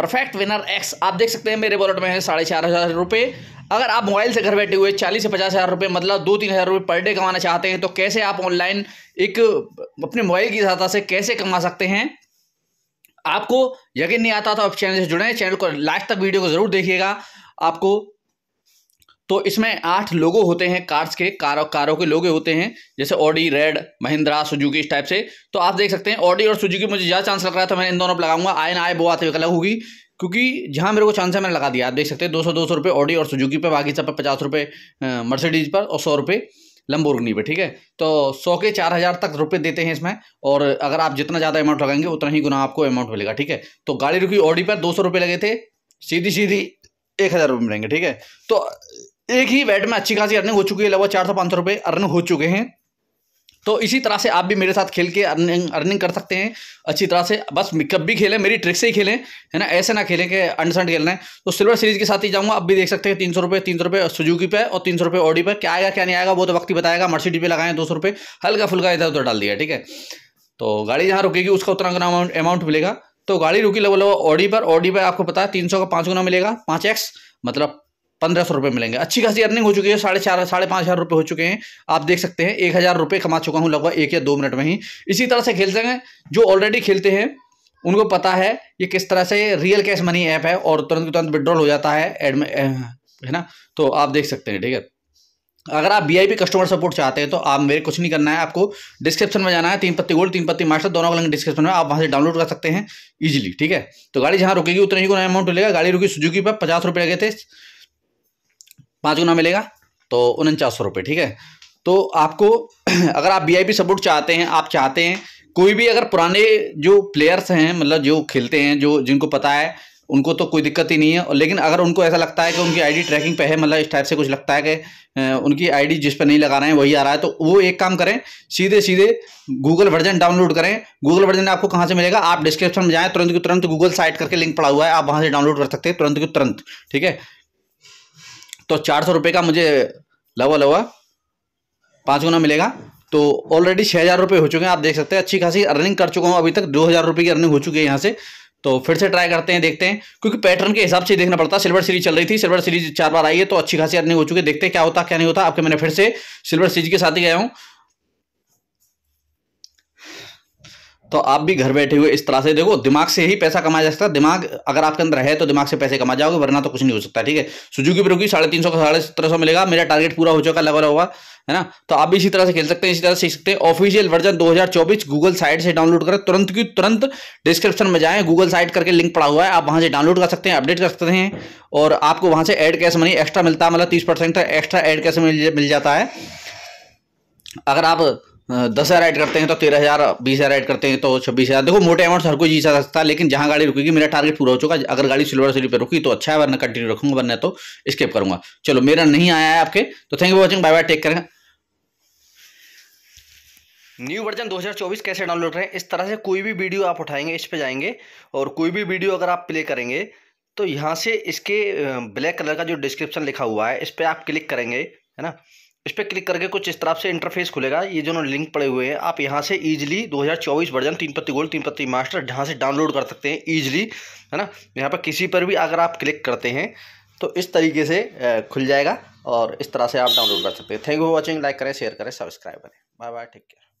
perfect winner x आप देख सकते हैं मेरे वॉलेट में है साढ़े चार हज़ार रुपये अगर आप मोबाइल से घर बैठे हुए चालीस से पचास हज़ार रुपये मतलब दो तीन हज़ार रुपये पर डे कमाना चाहते हैं तो कैसे आप ऑनलाइन एक अपने मोबाइल की सहायता से कैसे कमा सकते हैं आपको यकीन नहीं आता तो आप चैनल से जुड़े चैनल को लास्ट तक वीडियो को ज़रूर देखिएगा आपको तो इसमें आठ लोगो होते हैं कार्स के कारो कारों के लोगे होते हैं जैसे ऑडी रेड महिंद्रा सुजुकी इस टाइप से तो आप देख सकते हैं ऑडी और सुजुकी मुझे ज़्यादा चांस लग रहा था मैं इन दोनों पर लगाऊंगा आय न आय वो आते अलग होगी क्योंकि जहाँ मेरे को चांस है मैंने लगा दिया आप देख सकते हैं दो सौ दो सौ रुपये ऑडी और सुजुकी पर बाकी सब पे पचास रुपये मर्सिडीज़ पर और सौ रुपये लम्बोर्गनी पे ठीक है तो सौ के चार हज़ार तक रुपये देते हैं इसमें और अगर आप जितना ज़्यादा अमाउंट लगाएंगे उतना ही गुना आपको अमाउंट मिलेगा ठीक है तो गाड़ी रुकी ऑडी पर दो सौ रुपये लगे थे सीधी सीधी एक हज़ार रुपये मिलेंगे ठीक है तो एक ही बैट में अच्छी खासी अर्निंग हो चुकी है लगभग चार सौ पाँच सौ रुपये अर्न हो चुके हैं तो इसी तरह से आप भी मेरे साथ खेल के अर्निंग अर्निंग कर सकते हैं अच्छी तरह से बस कब भी खेलें मेरी ट्रिक से ही खेलें है ना ऐसे ना खेलें कि अंडरसेंट खेलना है तो सिल्वर सीरीज के साथ ही जाऊंगा आप भी देख सकते हैं तीन सौ रुपये तीन सौ रुपये सुजुकी पे और तीन सौ रुपये ऑडी पर क्या आएगा क्या नहीं आएगा वो तो वक्त ही बताएगा डी पे लगाएं दो सौ रुपये हल्का फुल्का इधर उधर डाल दिया ठीक है तो गाड़ी जहाँ रुकेगी उसका उतना अमाउंट अमाउंट मिलेगा तो गाड़ी रुकी लगभग ऑडी पर ऑडी पर आपको पता है तीन सौ का पाँच गुना मिलेगा पाँच एक्स मतलब पंद्रह सौ रुपये मिलेंगे अच्छी खासी अर्निंग हो चुकी है साढ़े चार साढ़े पाँच हज़ार रुपये हो चुके हैं आप देख सकते हैं एक हज़ार रुपये कमा चुका हूँ लगभग एक या दो मिनट में ही इसी तरह से खेल सकें जो ऑलरेडी खेलते हैं उनको पता है ये किस तरह से रियल कैश मनी ऐप है और तुरंत तुरंत विड्रॉल हो जाता है एडम है ना तो आप देख सकते हैं ठीक है अगर आप वीआईपी कस्टमर सपोर्ट चाहते हैं तो आप मेरे कुछ नहीं करना है आपको डिस्क्रिप्शन में जाना है तीन पत्ती गोल्ड तीन पत्ती मास्टर दोनों का लिंक डिस्क्रिप्शन में आप वहाँ से डाउनलोड कर सकते हैं इजीली ठीक है तो गाड़ी जहाँ रुकेगी उतना ही को अमाउंट मिलेगा गाड़ी रुकी सुजुकी पर पचास रुपये लगे थे पाँच गुना मिलेगा तो उनचास सौ रुपये ठीक है तो आपको अगर आप वी सपोर्ट चाहते हैं आप चाहते हैं कोई भी अगर पुराने जो प्लेयर्स हैं मतलब जो खेलते हैं जो जिनको पता है उनको तो कोई दिक्कत ही नहीं है और लेकिन अगर उनको ऐसा लगता है कि उनकी आईडी ट्रैकिंग पे है मतलब इस टाइप से कुछ लगता है कि उनकी आईडी जिस पर नहीं लगा रहे हैं वही आ रहा है तो वो एक काम करें सीधे सीधे गूगल वर्जन डाउनलोड करें गूगल वर्जन आपको कहाँ से मिलेगा आप डिस्क्रिप्शन में जाएँ तुरंत की तुरंत गूगल साइट करके लिंक पड़ा हुआ है आप वहाँ से डाउनलोड कर सकते हैं तुरंत की तुरंत ठीक है तो चार सौ रुपये का मुझे लवा लवा पाँच गुना मिलेगा तो ऑलरेडी छः हज़ार रुपये हो चुके हैं आप देख सकते हैं अच्छी खासी अर्निंग कर चुका हूँ अभी तक दो हज़ार रुपये की अर्निंग हो चुकी है यहाँ से तो फिर से ट्राई करते हैं देखते हैं क्योंकि पैटर्न के हिसाब से देखना पड़ता है सिल्वर सीरीज चल रही थी सिल्वर सीरीज चार बार आई है तो अच्छी खासी अर्निंग हो चुकी है देखते हैं क्या होता क्या नहीं होता आपके मैंने फिर से सिल्वर सीरीज के साथ ही गया हूँ तो आप भी घर बैठे हुए इस तरह से देखो दिमाग से ही पैसा कमाया जा सकता है दिमाग अगर आपके अंदर है तो दिमाग से पैसे कमा जाओगे वरना तो कुछ नहीं हो सकता ठीक है सुजुकी पर साढ़े तीन सौ का साढ़े सत्रह सौ मिलेगा मेरा टारगेट पूरा हो चुका लगा होगा है ना तो आप भी इसी तरह से खेल सकते हैं इसी तरह सीख सकते हैं ऑफिशियल वर्जन चौबीस गूगल साइट से डाउनलोड करें तुरंत की तुरंत डिस्क्रिप्शन में जाएं गूगल साइट करके लिंक पड़ा हुआ है आप वहां से डाउनलोड कर सकते हैं अपडेट कर सकते हैं और आपको वहां से एड कैश मनी एक्स्ट्रा मिलता है मतलब तीस परसेंट एक्स्ट्रा एड कैश मिल जाता है अगर आप दस हज़ार ऐड करते हैं तो तेरह हज़ार बीस हज़ार ऐड करते हैं तो छब्बीस हज़ार देखो मोटे अमाउंट हर कोई जी सकता है लेकिन जहाँ गाड़ी रुकेगी मेरा टारगेट पूरा हो चुका अगर गाड़ी सिल्वर सीरी पर रुकी तो अच्छा है वरना कंटिन्यू रखूंगा वरना तो स्केप करूंगा चलो मेरा नहीं आया है आपके तो thank you watching bye bye take करेगा न्यू वर्जन 2024 कैसे डाउनलोड करें इस तरह से कोई भी वीडियो आप उठाएंगे इस पे जाएंगे और कोई भी वीडियो अगर आप प्ले करेंगे तो यहाँ से इसके ब्लैक कलर का जो डिस्क्रिप्शन लिखा हुआ है इस पे आप क्लिक करेंगे है ना इस पर क्लिक करके कुछ इस तरफ से इंटरफेस खुलेगा ये जो लिंक पड़े हुए हैं आप यहाँ से ईजिली 2024 वर्जन तीन पत्ती गोल्ड तीन पत्ती मास्टर जहाँ से डाउनलोड कर सकते हैं ईजिली है ना यहाँ पर किसी पर भी अगर आप क्लिक करते हैं तो इस तरीके से खुल जाएगा और इस तरह से आप डाउनलोड कर सकते हैं thank you for watching like करें शेयर करें सब्सक्राइब करें बाय बाय टेक केयर